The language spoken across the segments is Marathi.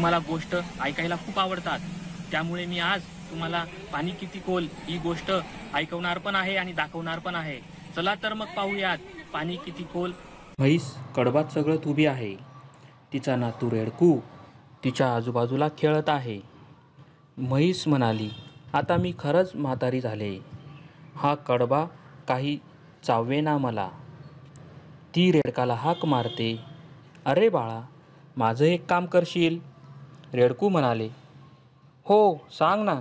तुम्हाला गोष्ट ऐकायला खूप आवडतात त्यामुळे मी आज तुम्हाला पाणी किती खोल ही गोष्ट ऐकवणार पण आहे आणि दाखवणार पण आहे चला तर मग पाहूयात पाणी किती खोल म्हैस कडबात सगळं उभी आहे तिचा नातू रेडकू तिच्या आजूबाजूला खेळत आहे म्हैस म्हणाली आता मी खरंच म्हातारी झाले हा कडबा काही चावेना मला ती रेडकाला हाक मारते अरे बाळा माझं एक काम करशील रेडकू म्हणाले हो सांग ना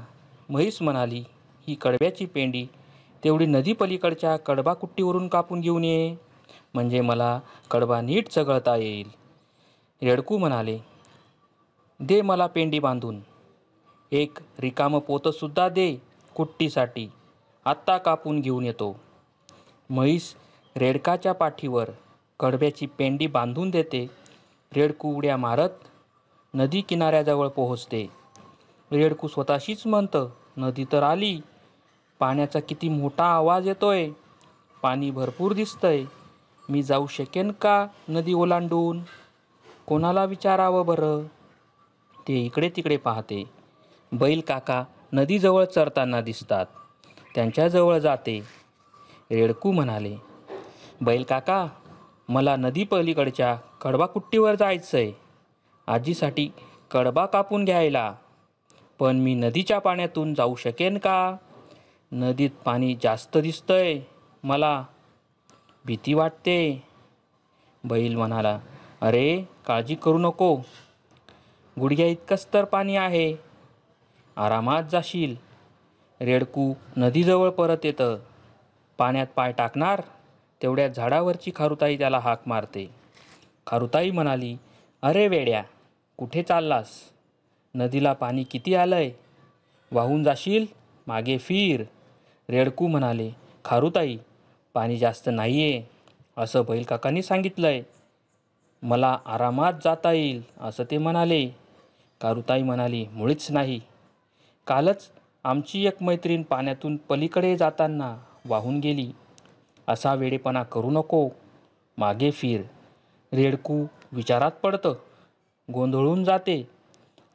म्हैस म्हणाली ही कडब्याची पेंडी तेवढी नदी पलीकडच्या कडबा कुट्टीवरून कापून घेऊन ये म्हणजे मला कडबा नीट चगळता येईल रेडकू म्हणाले दे मला पेंडी बांधून एक रिकामं पोतंसुद्धा दे कुट्टीसाठी आत्ता कापून घेऊन येतो म्हैस रेडकाच्या पाठीवर कडब्याची पेंडी बांधून देते रेडकू उड्या मारत नदी किनाऱ्याजवळ पोहोचते रेडकू स्वतःशीच म्हणतं नदी तर आली पाण्याचा किती मोठा आवाज येतोय पाणी भरपूर दिसतंय मी जाऊ शकेन का नदी ओलांडून कोणाला विचारावं बरं ते इकडे तिकडे पाहते बैल काका नदीजवळ चरताना दिसतात त्यांच्याजवळ जाते रेडकू म्हणाले बैल काका मला नदी पलीकडच्या कडवाकुट्टीवर जायचं आहे आजीसाठी कडबा कापून घ्यायला पण मी नदीच्या पाण्यातून जाऊ शकेन का नदीत पाणी जास्त दिसतंय मला भीती वाटते बैल म्हणाला अरे काळजी करू नको गुडघ्या इतकंच तर पाणी आहे आरामात जाशील रेडकू नदीजवळ परत येतं पाण्यात पाय टाकणार तेवढ्या झाडावरची खारुताई त्याला हाक मारते खारुताई म्हणाली अरे वेड्या कुठे चाललास नदीला पाणी किती आहे वाहून जाशील मागे फिर रेडकू म्हणाले खारुताई पाणी जास्त नाही आहे असं बैलकाकांनी सांगितलं आहे मला आरामात जाता येईल असं ते म्हणाले कारुताई म्हणाली मुळीच नाही कालच आमची एक मैत्रीण पाण्यातून पलीकडे जाताना वाहून गेली असा वेडेपणा करू नको मागे फिर रेडकू विचारात पडतं गोंधळून जाते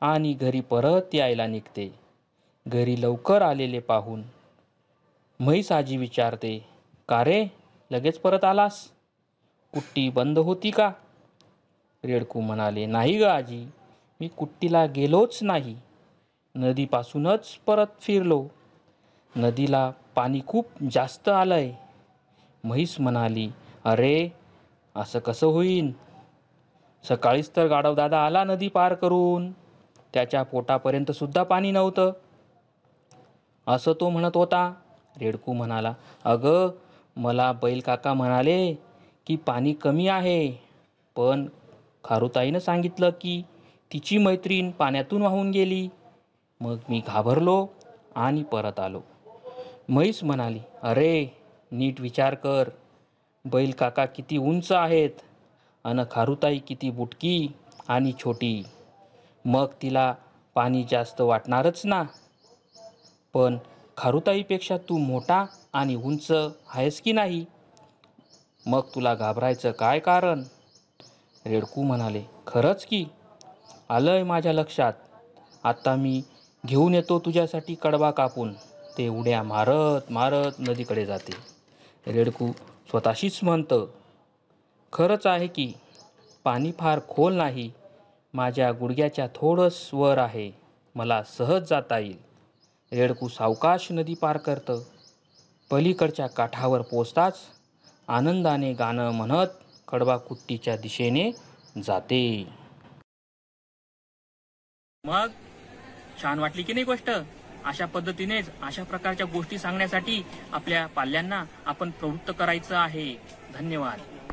आणि घरी परत यायला निघते घरी लवकर आलेले पाहून म्हैस आजी विचारते का रे लगेच परत आलास कुट्टी बंद होती का रेडकू म्हणाले नाही ग आजी मी कुट्टीला गेलोच नाही नदीपासूनच परत फिरलो नदीला पाणी खूप जास्त आलं आहे म्हैस म्हणाली अरे असं कसं होईन सकाळीच तर गाढवदादा आला नदी पार करून त्याच्या पोटापर्यंत सुद्धा पाणी नव्हतं असं तो म्हणत होता रेडकू म्हणाला अगं मला बैल काका म्हणाले की पाणी कमी आहे पण खारुताईनं सांगितलं की तिची मैत्रीण पाण्यातून वाहून गेली मग मी घाबरलो आणि परत आलो म्हैस म्हणाली अरे नीट विचार कर बैलकाका किती उंच आहेत अन खारुताई किती बुटकी आणि छोटी मग तिला पाणी जास्त वाटणारच ना पण खारुताईपेक्षा तू मोठा आणि उंच आहेस की नाही मग तुला घाबरायचं काय कारण रेडकू म्हणाले खरंच की आलं आहे माझ्या लक्षात आत्ता मी घेऊन येतो तुझ्यासाठी कडबा कापून ते उड्या मारत मारत नदीकडे जाते रेडकू स्वतःशीच म्हणतं खरंच आहे की पाणी फार खोल नाही माझ्या गुडघ्याच्या थोडंच वर आहे मला सहज जाता येईल रेडकू सावकाश नदी पार करतं पलीकडच्या काठावर पोचताच आनंदाने गाणं म्हणत कडवा कुट्टीच्या दिशेने जाते मग छान वाटली की नाही गोष्ट अशा पद्धतीनेच अशा प्रकारच्या गोष्टी सांगण्यासाठी आपल्या पाल्यांना आपण प्रवृत्त करायचं आहे धन्यवाद